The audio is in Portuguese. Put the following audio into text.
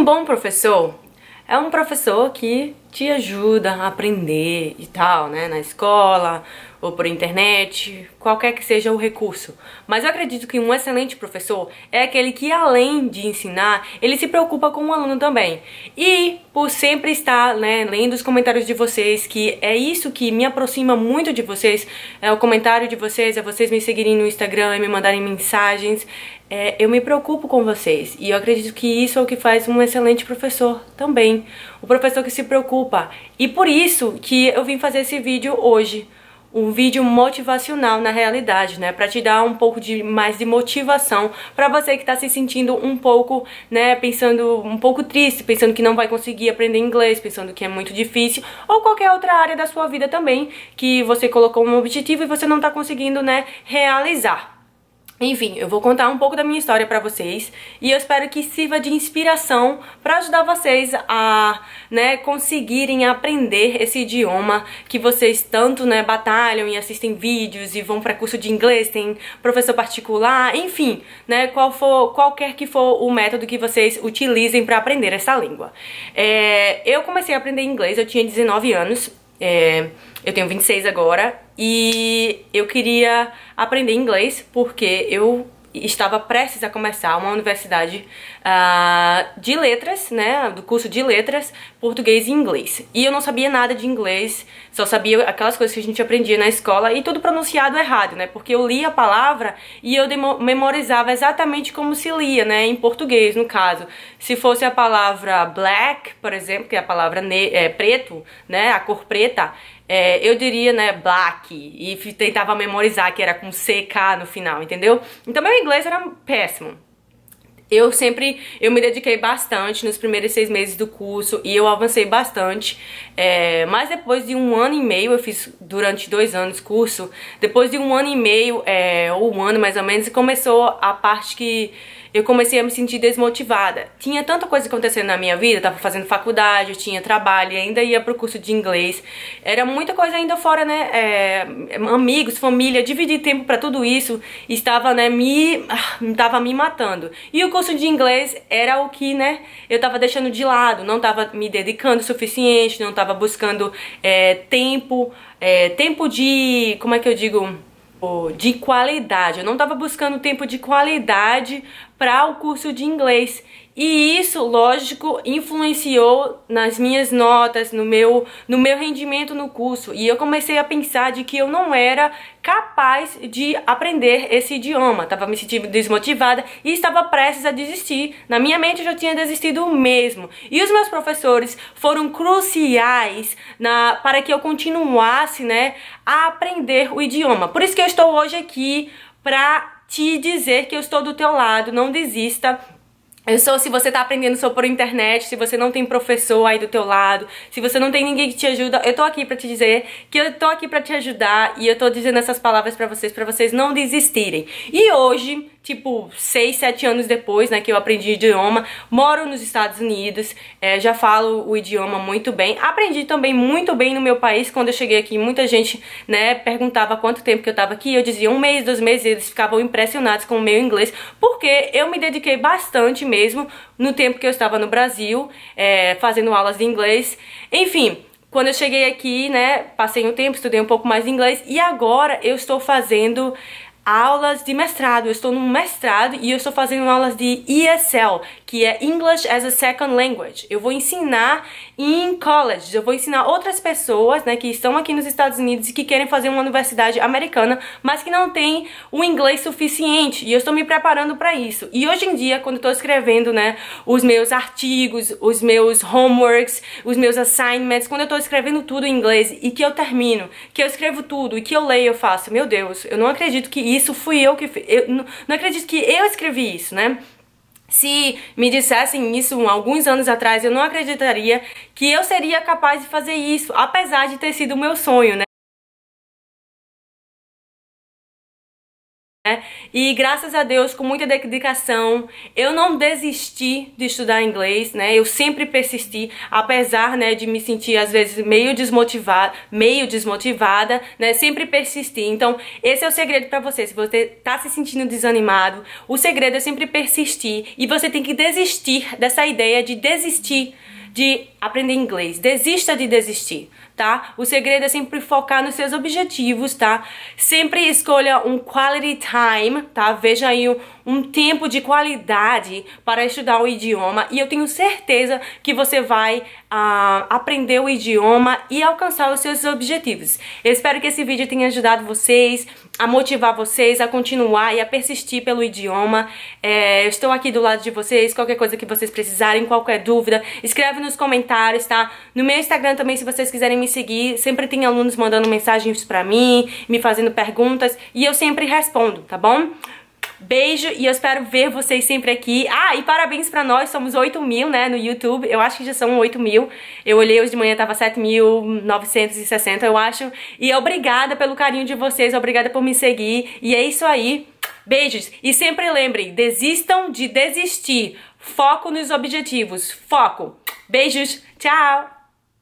Um bom professor é um professor que te ajuda a aprender e tal, né? Na escola ou por internet, qualquer que seja o recurso. Mas eu acredito que um excelente professor é aquele que, além de ensinar, ele se preocupa com o aluno também. E por sempre estar né, lendo os comentários de vocês, que é isso que me aproxima muito de vocês, é o comentário de vocês, é vocês me seguirem no Instagram e me mandarem mensagens. É, eu me preocupo com vocês e eu acredito que isso é o que faz um excelente professor também o professor que se preocupa. E por isso que eu vim fazer esse vídeo hoje, um vídeo motivacional na realidade, né, para te dar um pouco de mais de motivação para você que está se sentindo um pouco, né, pensando um pouco triste, pensando que não vai conseguir aprender inglês, pensando que é muito difícil, ou qualquer outra área da sua vida também que você colocou um objetivo e você não está conseguindo, né, realizar. Enfim, eu vou contar um pouco da minha história para vocês e eu espero que sirva de inspiração para ajudar vocês a, né, conseguirem aprender esse idioma que vocês tanto, né, batalham e assistem vídeos e vão para curso de inglês, tem professor particular, enfim, né, qual for, qualquer que for o método que vocês utilizem para aprender essa língua. É, eu comecei a aprender inglês, eu tinha 19 anos é, eu tenho 26 agora e eu queria aprender inglês porque eu estava prestes a começar uma universidade uh, de letras, né, do curso de letras, português e inglês. E eu não sabia nada de inglês, só sabia aquelas coisas que a gente aprendia na escola e tudo pronunciado errado, né, porque eu lia a palavra e eu memorizava exatamente como se lia, né, em português, no caso. Se fosse a palavra black, por exemplo, que é a palavra é, preto, né, a cor preta, é, eu diria, né, black, e tentava memorizar que era com CK no final, entendeu? Então meu inglês era péssimo. Eu sempre, eu me dediquei bastante nos primeiros seis meses do curso e eu avancei bastante, é, mas depois de um ano e meio, eu fiz durante dois anos curso, depois de um ano e meio, é, ou um ano mais ou menos, começou a parte que eu comecei a me sentir desmotivada. Tinha tanta coisa acontecendo na minha vida, tava fazendo faculdade, eu tinha trabalho, ainda ia pro curso de inglês. Era muita coisa ainda fora, né? É, amigos, família, dividir tempo para tudo isso estava, né, me ah, tava me matando. E o curso de inglês era o que, né, eu tava deixando de lado, não tava me dedicando o suficiente, não tava buscando é, tempo, é, tempo de, como é que eu digo, de qualidade. Eu não estava buscando tempo de qualidade para o curso de inglês. E isso, lógico, influenciou nas minhas notas, no meu, no meu rendimento no curso. E eu comecei a pensar de que eu não era capaz de aprender esse idioma. Tava me sentindo desmotivada e estava prestes a desistir. Na minha mente eu já tinha desistido mesmo. E os meus professores foram cruciais na, para que eu continuasse, né, a aprender o idioma. Por isso que eu estou hoje aqui para te dizer que eu estou do teu lado, não desista. Eu sou se você tá aprendendo só por internet, se você não tem professor aí do teu lado, se você não tem ninguém que te ajuda, eu tô aqui para te dizer que eu tô aqui para te ajudar e eu tô dizendo essas palavras para vocês para vocês não desistirem. E hoje tipo, 6, 7 anos depois, né, que eu aprendi idioma, moro nos Estados Unidos, é, já falo o idioma muito bem, aprendi também muito bem no meu país, quando eu cheguei aqui, muita gente, né, perguntava quanto tempo que eu tava aqui, eu dizia um mês, dois meses, eles ficavam impressionados com o meu inglês, porque eu me dediquei bastante mesmo no tempo que eu estava no Brasil, é, fazendo aulas de inglês, enfim... Quando eu cheguei aqui, né, passei um tempo, estudei um pouco mais de inglês e agora eu estou fazendo aulas de mestrado. Eu estou no mestrado e eu estou fazendo aulas de ESL, que é English as a Second Language. Eu vou ensinar em college, eu vou ensinar outras pessoas, né, que estão aqui nos Estados Unidos e que querem fazer uma universidade americana, mas que não tem o inglês suficiente. E eu estou me preparando para isso. E hoje em dia, quando estou escrevendo, né, os meus artigos, os meus homeworks, os meus assignments, quando eu estou escrevendo tudo em inglês e que eu termino, que eu escrevo tudo e que eu leio, eu faço, meu Deus, eu não acredito que isso fui eu que eu não acredito que eu escrevi isso, né? Se me dissessem isso alguns anos atrás, eu não acreditaria que eu seria capaz de fazer isso, apesar de ter sido o meu sonho, né? Né? e graças a Deus, com muita dedicação, eu não desisti de estudar inglês, né? Eu sempre persisti, apesar, né, de me sentir às vezes meio desmotivada, meio desmotivada, né? Sempre persisti. Então, esse é o segredo para você. Se você tá se sentindo desanimado, o segredo é sempre persistir e você tem que desistir dessa ideia de desistir de aprender inglês. Desista de desistir tá? O segredo é sempre focar nos seus objetivos, tá? Sempre escolha um quality time, tá? Veja aí um, um tempo de qualidade para estudar o idioma e eu tenho certeza que você vai uh, aprender o idioma e alcançar os seus objetivos. Eu espero que esse vídeo tenha ajudado vocês, a motivar vocês a continuar e a persistir pelo idioma. É, estou aqui do lado de vocês, qualquer coisa que vocês precisarem, qualquer dúvida, escreve nos comentários, tá? No meu Instagram também, se vocês quiserem me seguir, sempre tem alunos mandando mensagens pra mim, me fazendo perguntas e eu sempre respondo, tá bom? Beijo e eu espero ver vocês sempre aqui. Ah, e parabéns pra nós, somos 8 mil, né, no YouTube. Eu acho que já são 8 mil. Eu olhei hoje de manhã, tava 7.960, eu acho. E obrigada pelo carinho de vocês, obrigada por me seguir. E é isso aí. Beijos. E sempre lembrem, desistam de desistir. Foco nos objetivos. Foco. Beijos. Tchau.